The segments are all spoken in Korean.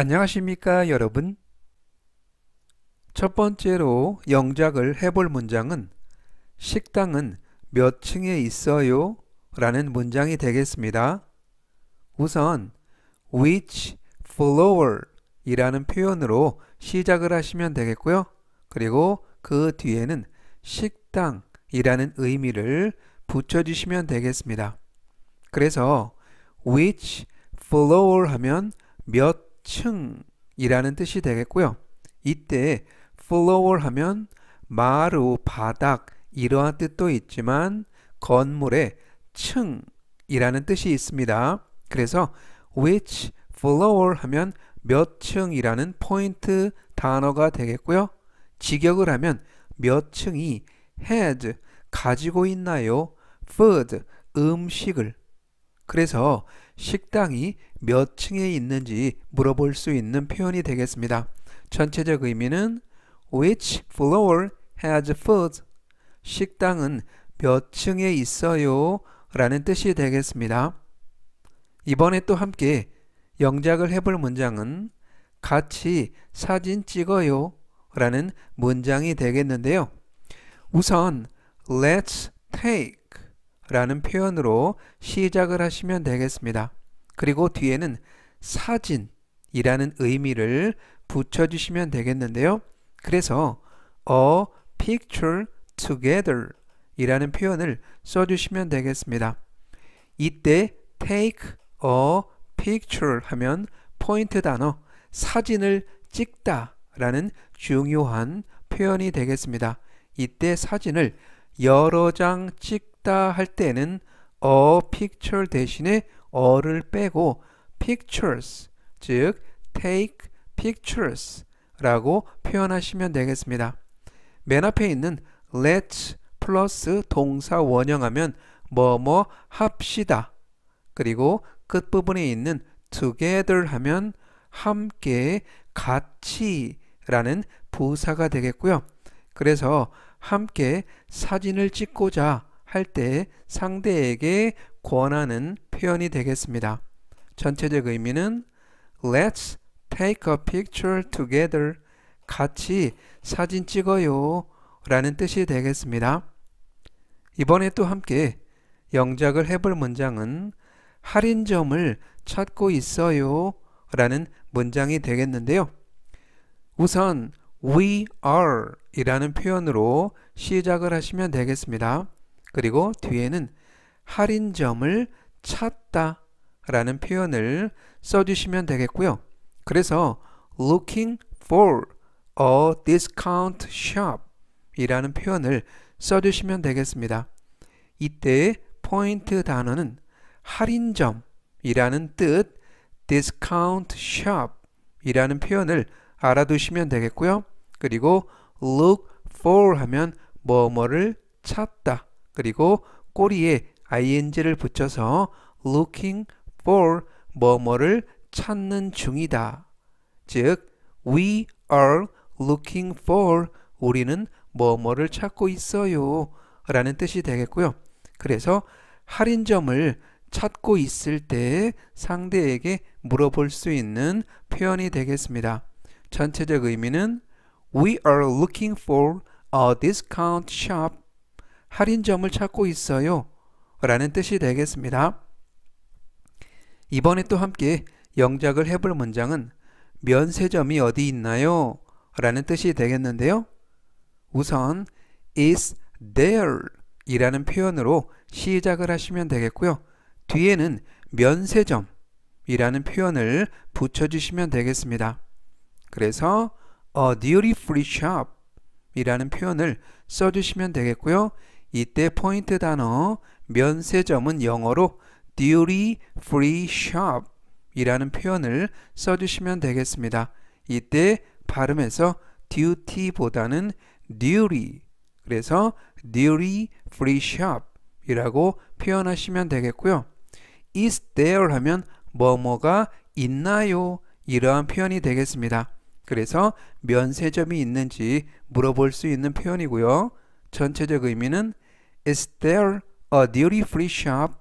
안녕하십니까 여러분 첫 번째로 영작을 해볼 문장은 식당은 몇 층에 있어요? 라는 문장이 되겠습니다. 우선 which floor 이라는 표현으로 시작을 하시면 되겠고요. 그리고 그 뒤에는 식당이라는 의미를 붙여주시면 되겠습니다. 그래서 which floor 하면 몇 층이라는 뜻이 되겠고요. 이때 floor 하면 마루, 바닥 이러한 뜻도 있지만 건물의 층이라는 뜻이 있습니다. 그래서 which floor 하면 몇 층이라는 포인트 단어가 되겠고요. 직역을 하면 몇 층이 h a d 가지고 있나요? food 음식을 그래서 식당이 몇 층에 있는지 물어볼 수 있는 표현이 되겠습니다. 전체적 의미는 Which floor has food? 식당은 몇 층에 있어요? 라는 뜻이 되겠습니다. 이번에 또 함께 영작을 해볼 문장은 같이 사진 찍어요 라는 문장이 되겠는데요. 우선 let's take 라는 표현으로 시작을 하시면 되겠습니다. 그리고 뒤에는 사진이라는 의미를 붙여주시면 되겠는데요. 그래서 a picture together 이라는 표현을 써주시면 되겠습니다. 이때 take a picture 하면 포인트 단어 사진을 찍다 라는 중요한 표현이 되겠습니다. 이때 사진을 여러 장 찍다 찍다 할 때는 a picture 대신에 어를 빼고 pictures 즉 take pictures 라고 표현하시면 되겠습니다. 맨 앞에 있는 let's 플러스 동사 원형하면 뭐 뭐 합시다. 그리고 끝부분에 있는 together 하면 함께 같이 라는 부사가 되겠고요. 그래서 함께 사진을 찍고자 할때 상대에게 권하는 표현이 되겠습니다. 전체적 의미는 Let's take a picture together. 같이 사진 찍어요. 라는 뜻이 되겠습니다. 이번에 또 함께 영작을 해볼 문장은 할인점을 찾고 있어요. 라는 문장이 되겠는데요. 우선 we are 이라는 표현으로 시작을 하시면 되겠습니다. 그리고 뒤에는 할인점을 찾다 라는 표현을 써주시면 되겠고요. 그래서 looking for a discount shop 이라는 표현을 써주시면 되겠습니다. 이때 포인트 단어는 할인점이라는 뜻 discount shop 이라는 표현을 알아두시면 되겠고요. 그리고 look for 하면 뭐뭐를 찾다 그리고 꼬리에 ing를 붙여서 looking for 뭐뭐를 찾는 중이다. 즉, we are looking for 우리는 뭐뭐를 찾고 있어요. 라는 뜻이 되겠고요. 그래서 할인점을 찾고 있을 때 상대에게 물어볼 수 있는 표현이 되겠습니다. 전체적 의미는 We are looking for a discount shop 할인점을 찾고 있어요. 라는 뜻이 되겠습니다. 이번에 또 함께 영작을 해볼 문장은 면세점이 어디 있나요? 라는 뜻이 되겠는데요. 우선 is there 이라는 표현으로 시작을 하시면 되겠고요. 뒤에는 면세점 이라는 표현을 붙여주시면 되겠습니다. 그래서 a duty free shop 이라는 표현을 써주시면 되겠고요. 이때 포인트 단어 면세점은 영어로 duty free shop 이라는 표현을 써주시면 되겠습니다. 이때 발음에서 duty보다는 duty 그래서 duty free shop 이라고 표현하시면 되겠고요. is there 하면 뭐뭐가 있나요? 이러한 표현이 되겠습니다. 그래서 면세점이 있는지 물어볼 수 있는 표현이고요. 전체적 의미는 Is there a duty free shop?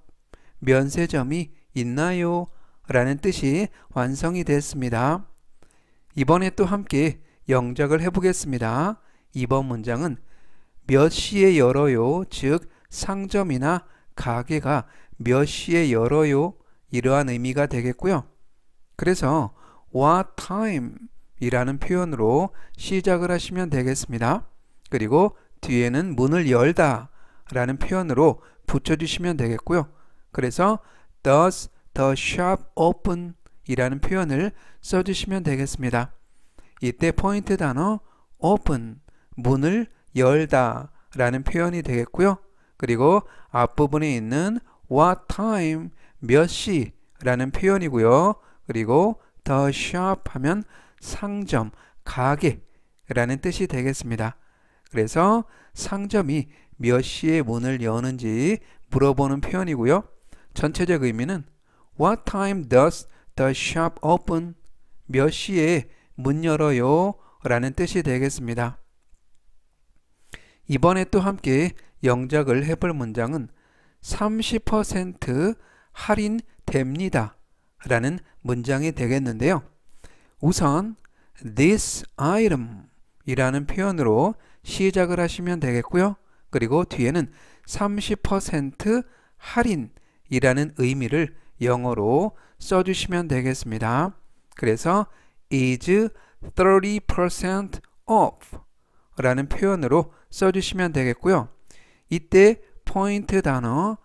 면세점이 있나요? 라는 뜻이 완성이 됐습니다. 이번에 또 함께 영작을 해보겠습니다. 이번 문장은 몇 시에 열어요? 즉 상점이나 가게가 몇 시에 열어요? 이러한 의미가 되겠고요. 그래서 what time 이라는 표현으로 시작을 하시면 되겠습니다. 그리고 뒤에는 문을 열다 라는 표현으로 붙여주시면 되겠고요. 그래서 does the shop open 이라는 표현을 써주시면 되겠습니다. 이때 포인트 단어 open 문을 열다 라는 표현이 되겠고요. 그리고 앞부분에 있는 what time 몇 시 라는 표현이고요. 그리고 the shop 하면 상점 가게 라는 뜻이 되겠습니다. 그래서 상점이 몇 시에 문을 여는지 물어보는 표현이고요. 전체적 의미는 What time does the shop open? 몇 시에 문 열어요? 라는 뜻이 되겠습니다. 이번에 또 함께 영작을 해볼 문장은 30% 할인됩니다. 라는 문장이 되겠는데요. 우선 this item 이라는 표현으로 시작을 하시면 되겠고요. 그리고 뒤에는 30% 할인이라는 의미를 영어로 써주시면 되겠습니다. 그래서 is 30% off 라는 표현으로 써주시면 되겠고요. 이때 포인트 단어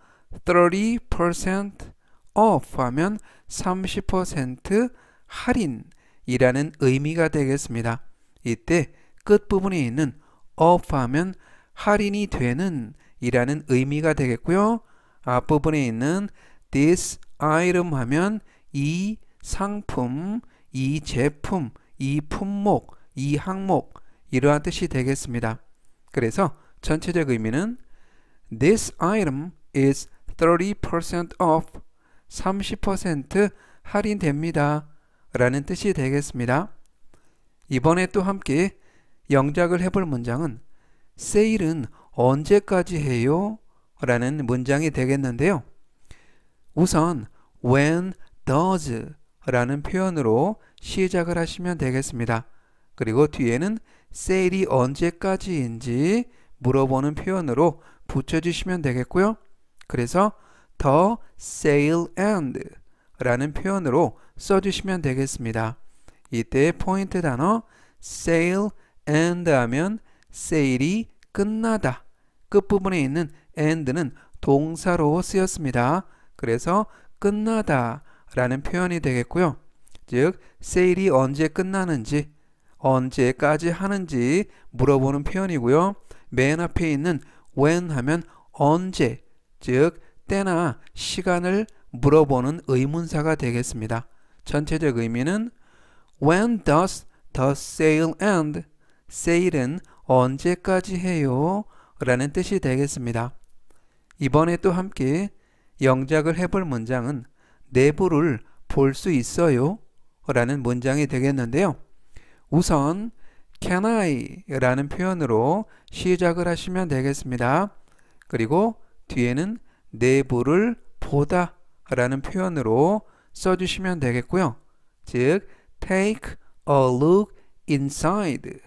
30% off 하면 30% 할인이라는 의미가 되겠습니다. 이때 끝부분에 있는 o f 하면 할인이 되는 이라는 의미가 되겠고요. 앞부분에 있는 this item 하면 이 상품, 이 제품, 이 품목, 이 항목 이러한 뜻이 되겠습니다. 그래서 전체적 의미는 This item is 30% off 30% 할인됩니다 라는 뜻이 되겠습니다. 이번에 또 함께 영작을 해볼 문장은 세일은 언제까지 해요? 라는 문장이 되겠는데요. 우선 when does 라는 표현으로 시작을 하시면 되겠습니다. 그리고 뒤에는 세일이 언제까지인지 물어보는 표현으로 붙여주시면 되겠고요. 그래서 the sale end 라는 표현으로 써주시면 되겠습니다. 이때 포인트 단어 sale end 하면 세일이 끝나다. 끝부분에 있는 end는 동사로 쓰였습니다. 그래서 끝나다 라는 표현이 되겠고요. 즉, 세일이 언제 끝나는지, 언제까지 하는지 물어보는 표현이고요. 맨 앞에 있는 when 하면 언제, 즉, 때나 시간을 물어보는 의문사가 되겠습니다. 전체적 의미는 When does the sale end? 세일은 언제까지 해요? 라는 뜻이 되겠습니다. 이번에 또 함께 영작을 해볼 문장은 내부를 볼 수 있어요? 라는 문장이 되겠는데요. 우선 can I 라는 표현으로 시작을 하시면 되겠습니다. 그리고 뒤에는 내부를 보다 라는 표현으로 써주시면 되겠고요. 즉, take a look inside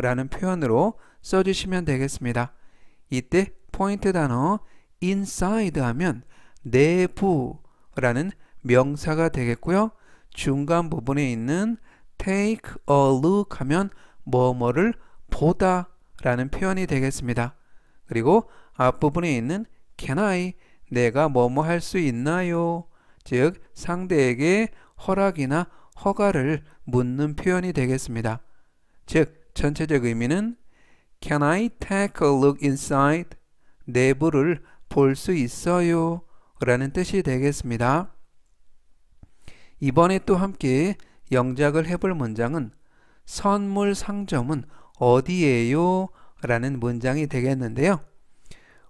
라는 표현으로 써주시면 되겠습니다. 이때 포인트 단어 inside 하면 내부라는 명사가 되겠고요. 중간 부분에 있는 take a look 하면 뭐뭐를 보다 라는 표현이 되겠습니다. 그리고 앞부분에 있는 can I 내가 뭐뭐 할 수 있나요? 즉 상대에게 허락이나 허가를 묻는 표현이 되겠습니다. 즉 전체적 의미는 Can I take a look inside? 내부를 볼 수 있어요. 라는 뜻이 되겠습니다. 이번에 또 함께 영작을 해볼 문장은 선물 상점은 어디예요? 라는 문장이 되겠는데요.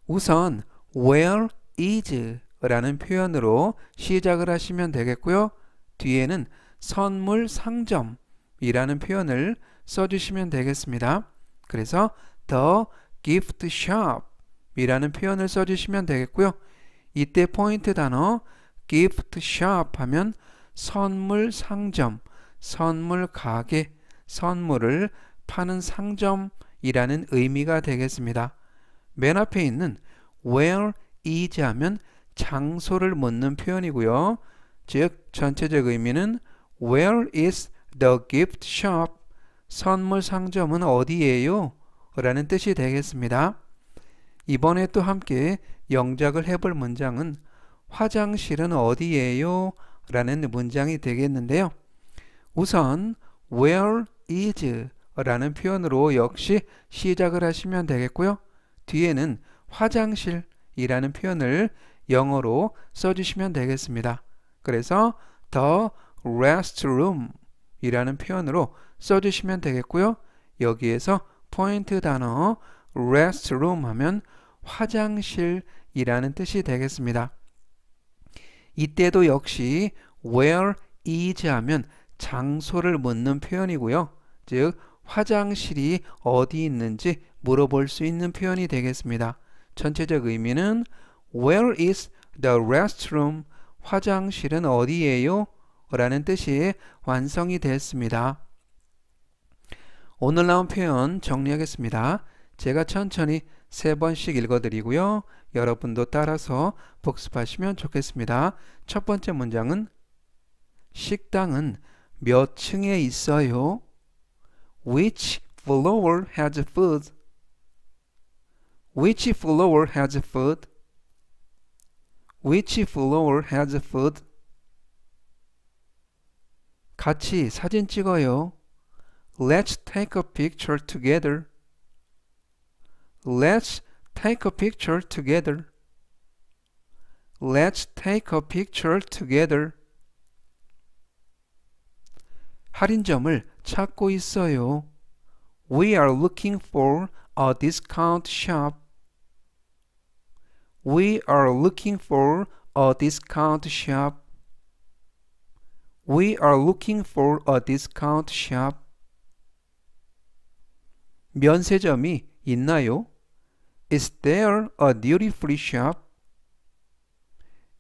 우선 where is 라는 표현으로 시작을 하시면 되겠고요. 뒤에는 선물 상점이라는 표현을 써주시면 되겠습니다. 그래서 the gift shop 이라는 표현을 써주시면 되겠고요. 이때 포인트 단어 gift shop 하면 선물 상점, 선물 가게, 선물을 파는 상점이라는 의미가 되겠습니다. 맨 앞에 있는 where is 하면 장소를 묻는 표현이고요. 즉 전체적 의미는 where is the gift shop 선물 상점은 어디예요? 라는 뜻이 되겠습니다. 이번에 또 함께 영작을 해볼 문장은 화장실은 어디예요? 라는 문장이 되겠는데요. 우선 where is 라는 표현으로 역시 시작을 하시면 되겠고요. 뒤에는 화장실이라는 표현을 영어로 써주시면 되겠습니다. 그래서 the restroom 이라는 표현으로 써주시면 되겠고요. 여기에서 포인트 단어 restroom 하면 화장실이라는 뜻이 되겠습니다. 이때도 역시 where is 하면 장소를 묻는 표현이고요. 즉 화장실이 어디 있는지 물어볼 수 있는 표현이 되겠습니다. 전체적 의미는 where is the restroom? 화장실은 어디예요? 라는 뜻이 완성이 되었습니다. 오늘 나온 표현 정리하겠습니다. 제가 천천히 세 번씩 읽어드리고요. 여러분도 따라서 복습하시면 좋겠습니다. 첫 번째 문장은 식당은 몇 층에 있어요? Which floor has food? Which floor has food? Which floor has food? 같이 사진 찍어요. Let's take a picture together. Let's take a picture together. Let's take a picture together. 할인점을 찾고 있어요. We are looking for a discount shop. We are looking for a discount shop. We are looking for a discount shop. 면세점이 있나요? Is there a duty-free shop?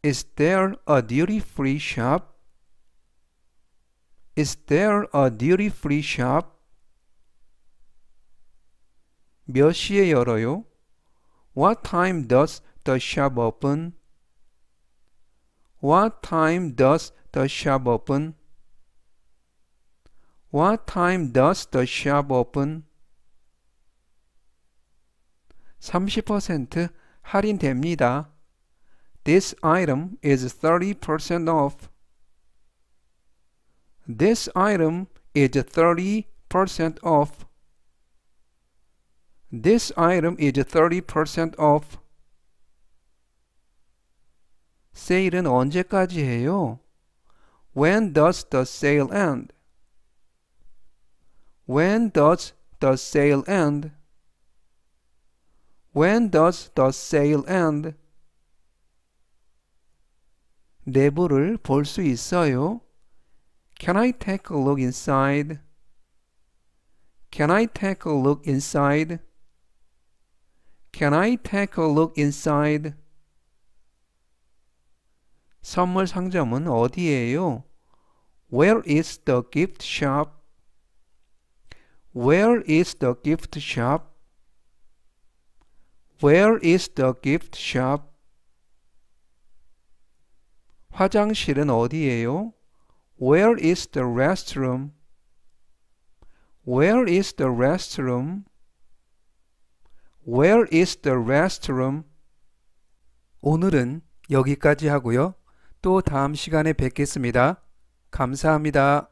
Is there a duty-free shop? Is there a duty-free shop? 몇 시에 열어요? What time does the shop open? What time does the shop open? What time does the shop open? 30% 할인됩니다. This item is 30% off. This item is 30% off. This item is 30% off. 세일은 언제까지 해요? When does the sale end? When does the sale end? When does the sale end? 내부를 볼 수 있어요? Can I take a look inside? Can I take a look inside? Can I take a look inside? 선물 상점은 어디예요? Where is the gift shop? Where is the gift shop? Where is the gift shop? 화장실은 어디예요? Where is the restroom? Where is the restroom? Where is the restroom? 오늘은 여기까지 하고요. 또 다음 시간에 뵙겠습니다. 감사합니다.